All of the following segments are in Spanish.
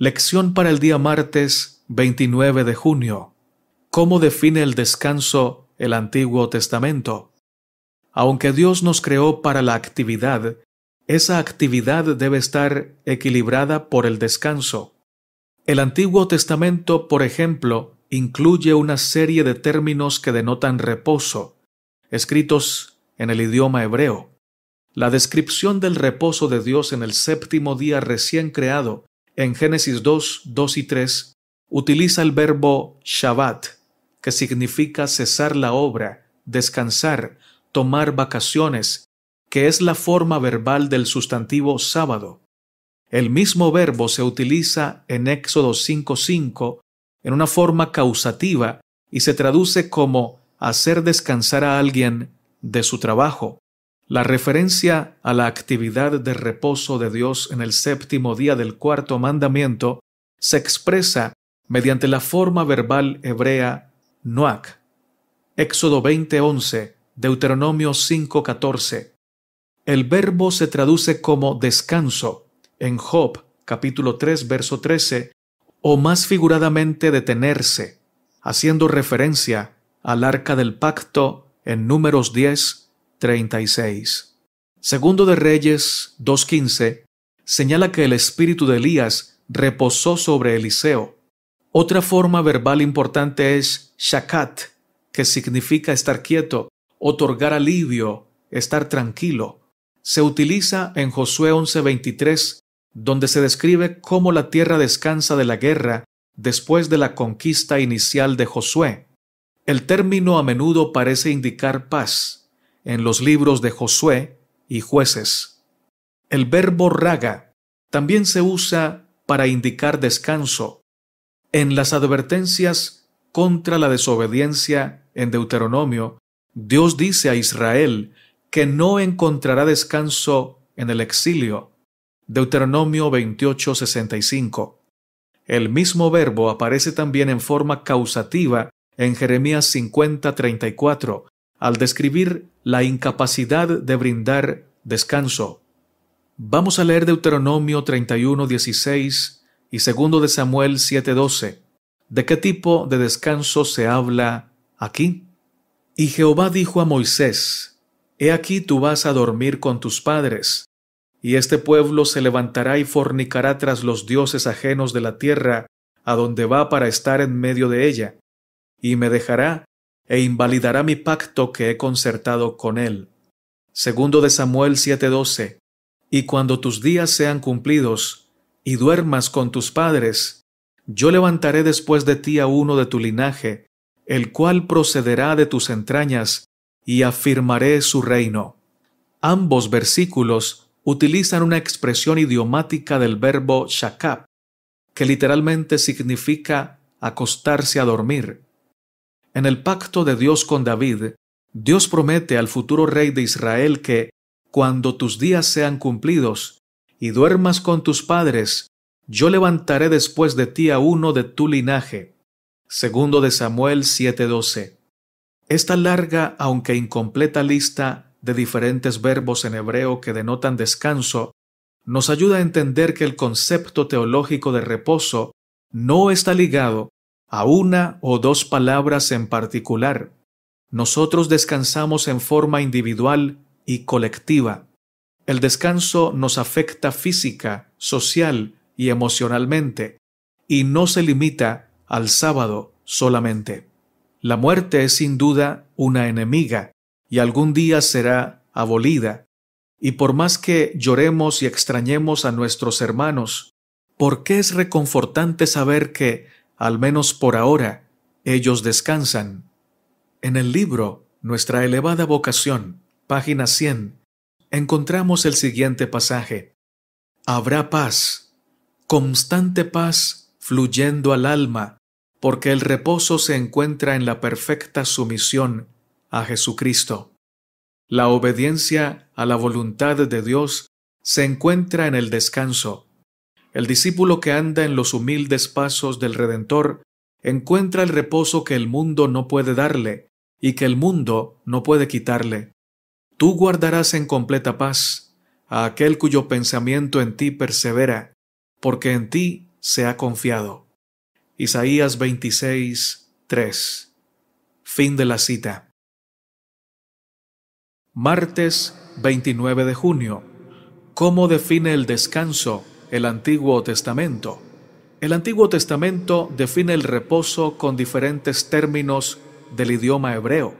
Lección para el día martes 29 de junio. ¿Cómo define el descanso el Antiguo Testamento? Aunque Dios nos creó para la actividad, esa actividad debe estar equilibrada por el descanso. El Antiguo Testamento, por ejemplo, incluye una serie de términos que denotan reposo, escritos en el idioma hebreo. La descripción del reposo de Dios en el séptimo día recién creado en Génesis 2, 2 y 3, utiliza el verbo Shabbat, que significa cesar la obra, descansar, tomar vacaciones, que es la forma verbal del sustantivo sábado. El mismo verbo se utiliza en Éxodo 5.5 en una forma causativa y se traduce como hacer descansar a alguien de su trabajo, la referencia a la actividad de reposo de Dios en el séptimo día del cuarto mandamiento se expresa mediante la forma verbal hebrea noac. Éxodo 20:11, Deuteronomio 5:14. El verbo se traduce como descanso en Job capítulo 3 verso 13 o más figuradamente detenerse, haciendo referencia al arca del pacto en números 10 36. Segundo de Reyes 2.15 señala que el espíritu de Elías reposó sobre Eliseo. Otra forma verbal importante es shakat, que significa estar quieto, otorgar alivio, estar tranquilo. Se utiliza en Josué 11:23, donde se describe cómo la tierra descansa de la guerra después de la conquista inicial de Josué. El término a menudo parece indicar paz, en los libros de Josué y jueces. El verbo raga también se usa para indicar descanso en las advertencias contra la desobediencia en Deuteronomio, Dios dice a Israel que no encontrará descanso en el exilio. Deuteronomio 28:65. El mismo verbo aparece también en forma causativa en Jeremías 50:34 al describir la incapacidad de brindar descanso. Vamos a leer Deuteronomio 31:16 y 2 de Samuel 7:12. ¿De qué tipo de descanso se habla aquí? Y Jehová dijo a Moisés, He aquí tú vas a dormir con tus padres, y este pueblo se levantará y fornicará tras los dioses ajenos de la tierra, a donde va para estar en medio de ella, y me dejará e invalidará mi pacto que he concertado con él. Segundo de Samuel 7:12. Y cuando tus días sean cumplidos, y duermas con tus padres, yo levantaré después de ti a uno de tu linaje, el cual procederá de tus entrañas, y afirmaré su reino. Ambos versículos utilizan una expresión idiomática del verbo shakap, que literalmente significa acostarse a dormir. En el pacto de Dios con David, Dios promete al futuro rey de Israel que, cuando tus días sean cumplidos y duermas con tus padres, yo levantaré después de ti a uno de tu linaje. Segundo de Samuel 7:12. Esta larga, aunque incompleta lista de diferentes verbos en hebreo que denotan descanso, nos ayuda a entender que el concepto teológico de reposo no está ligado a una o dos palabras en particular. Nosotros descansamos en forma individual y colectiva. El descanso nos afecta física, social y emocionalmente, y no se limita al sábado solamente. La muerte es sin duda una enemiga, y algún día será abolida. Y por más que lloremos y extrañemos a nuestros hermanos, ¿por qué es reconfortante saber que al menos por ahora, ellos descansan. En el libro Nuestra elevada vocación, página 100, encontramos el siguiente pasaje. Habrá paz, constante paz fluyendo al alma, porque el reposo se encuentra en la perfecta sumisión a Jesucristo. La obediencia a la voluntad de Dios se encuentra en el descanso, el discípulo que anda en los humildes pasos del Redentor encuentra el reposo que el mundo no puede darle y que el mundo no puede quitarle. Tú guardarás en completa paz a aquel cuyo pensamiento en ti persevera, porque en ti se ha confiado. Isaías 26, Fin de la cita. Martes 29 de junio. ¿Cómo define el descanso el Antiguo Testamento. El Antiguo Testamento define el reposo con diferentes términos del idioma hebreo.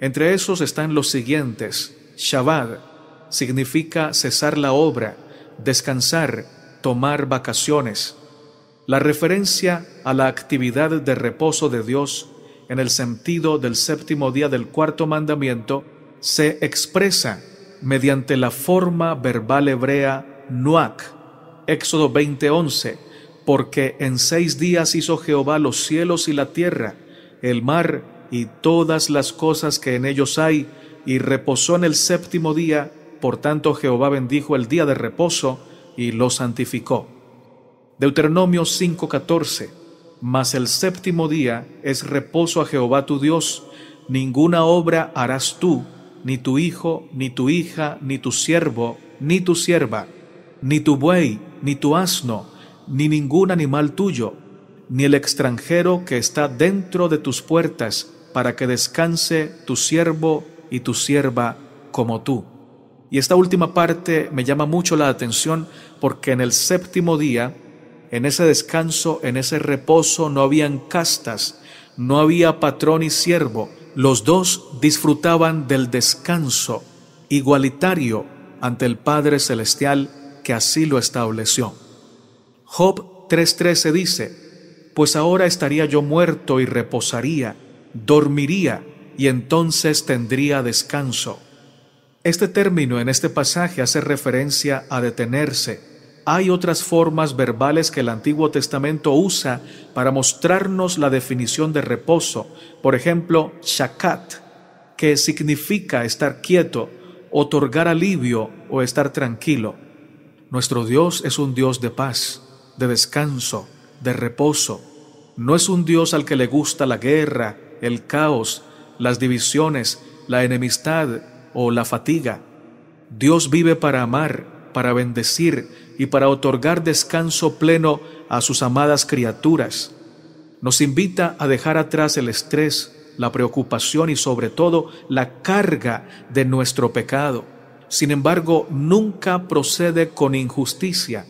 Entre esos están los siguientes. Shabbat significa cesar la obra, descansar, tomar vacaciones. La referencia a la actividad de reposo de Dios en el sentido del séptimo día del cuarto mandamiento se expresa mediante la forma verbal hebrea nuak, Éxodo 20:11, porque en seis días hizo Jehová los cielos y la tierra, el mar y todas las cosas que en ellos hay, y reposó en el séptimo día, por tanto Jehová bendijo el día de reposo y lo santificó. Deuteronomio 5:14, mas el séptimo día es reposo a Jehová tu Dios, ninguna obra harás tú, ni tu hijo, ni tu hija, ni tu siervo, ni tu sierva, ni tu buey, ni tu asno, ni ningún animal tuyo, ni el extranjero que está dentro de tus puertas, para que descanse tu siervo y tu sierva como tú. Y esta última parte me llama mucho la atención porque en el séptimo día, en ese descanso, en ese reposo, no habían castas, no había patrón y siervo. Los dos disfrutaban del descanso igualitario ante el Padre Celestial que así lo estableció. Job 3:13 dice, Pues ahora estaría yo muerto y reposaría, dormiría, y entonces tendría descanso. Este término en este pasaje hace referencia a detenerse. Hay otras formas verbales que el Antiguo Testamento usa para mostrarnos la definición de reposo, por ejemplo, shakat, que significa estar quieto, otorgar alivio o estar tranquilo. Nuestro Dios es un Dios de paz, de descanso, de reposo. No es un Dios al que le gusta la guerra, el caos, las divisiones, la enemistad o la fatiga. Dios vive para amar, para bendecir y para otorgar descanso pleno a sus amadas criaturas. Nos invita a dejar atrás el estrés, la preocupación y sobre todo la carga de nuestro pecado sin embargo, nunca procede con injusticia,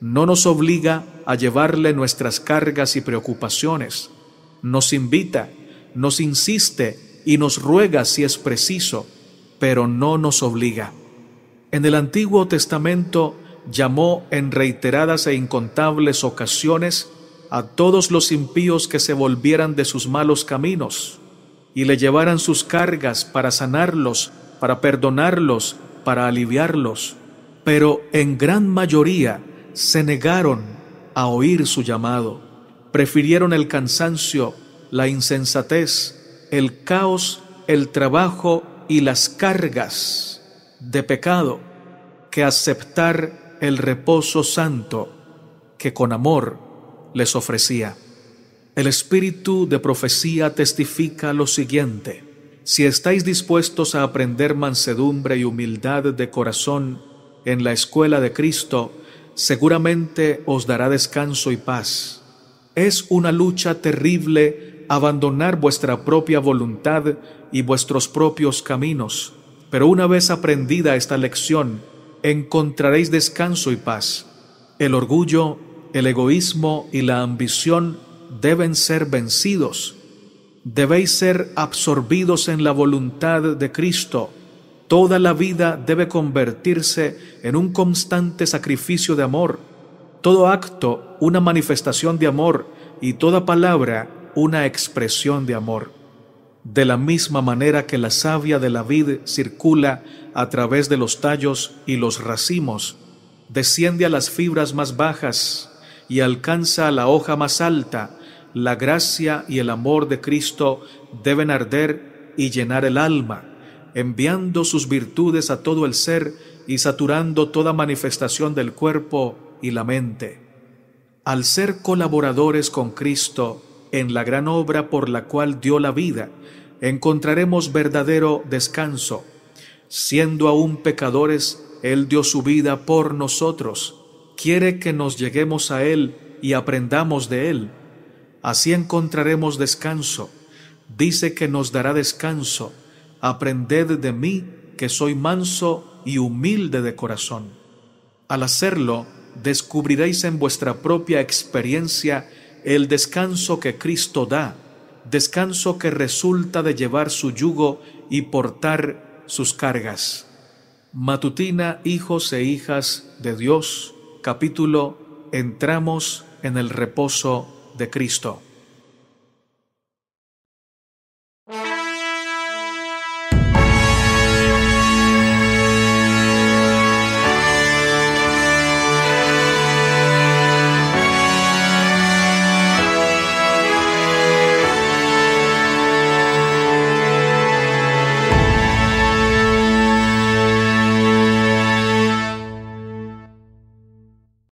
no nos obliga a llevarle nuestras cargas y preocupaciones, nos invita, nos insiste y nos ruega si es preciso, pero no nos obliga. En el Antiguo Testamento llamó en reiteradas e incontables ocasiones a todos los impíos que se volvieran de sus malos caminos y le llevaran sus cargas para sanarlos, para perdonarlos para aliviarlos, pero en gran mayoría se negaron a oír su llamado. Prefirieron el cansancio, la insensatez, el caos, el trabajo y las cargas de pecado que aceptar el reposo santo que con amor les ofrecía. El espíritu de profecía testifica lo siguiente si estáis dispuestos a aprender mansedumbre y humildad de corazón en la escuela de Cristo, seguramente os dará descanso y paz. Es una lucha terrible abandonar vuestra propia voluntad y vuestros propios caminos, pero una vez aprendida esta lección, encontraréis descanso y paz. El orgullo, el egoísmo y la ambición deben ser vencidos debéis ser absorbidos en la voluntad de Cristo. Toda la vida debe convertirse en un constante sacrificio de amor, todo acto una manifestación de amor y toda palabra una expresión de amor. De la misma manera que la savia de la vid circula a través de los tallos y los racimos, desciende a las fibras más bajas y alcanza a la hoja más alta, la gracia y el amor de Cristo deben arder y llenar el alma, enviando sus virtudes a todo el ser y saturando toda manifestación del cuerpo y la mente. Al ser colaboradores con Cristo en la gran obra por la cual dio la vida, encontraremos verdadero descanso. Siendo aún pecadores, Él dio su vida por nosotros. Quiere que nos lleguemos a Él y aprendamos de Él Así encontraremos descanso. Dice que nos dará descanso. Aprended de mí, que soy manso y humilde de corazón. Al hacerlo, descubriréis en vuestra propia experiencia el descanso que Cristo da, descanso que resulta de llevar su yugo y portar sus cargas. Matutina, hijos e hijas de Dios, capítulo Entramos en el reposo de Cristo.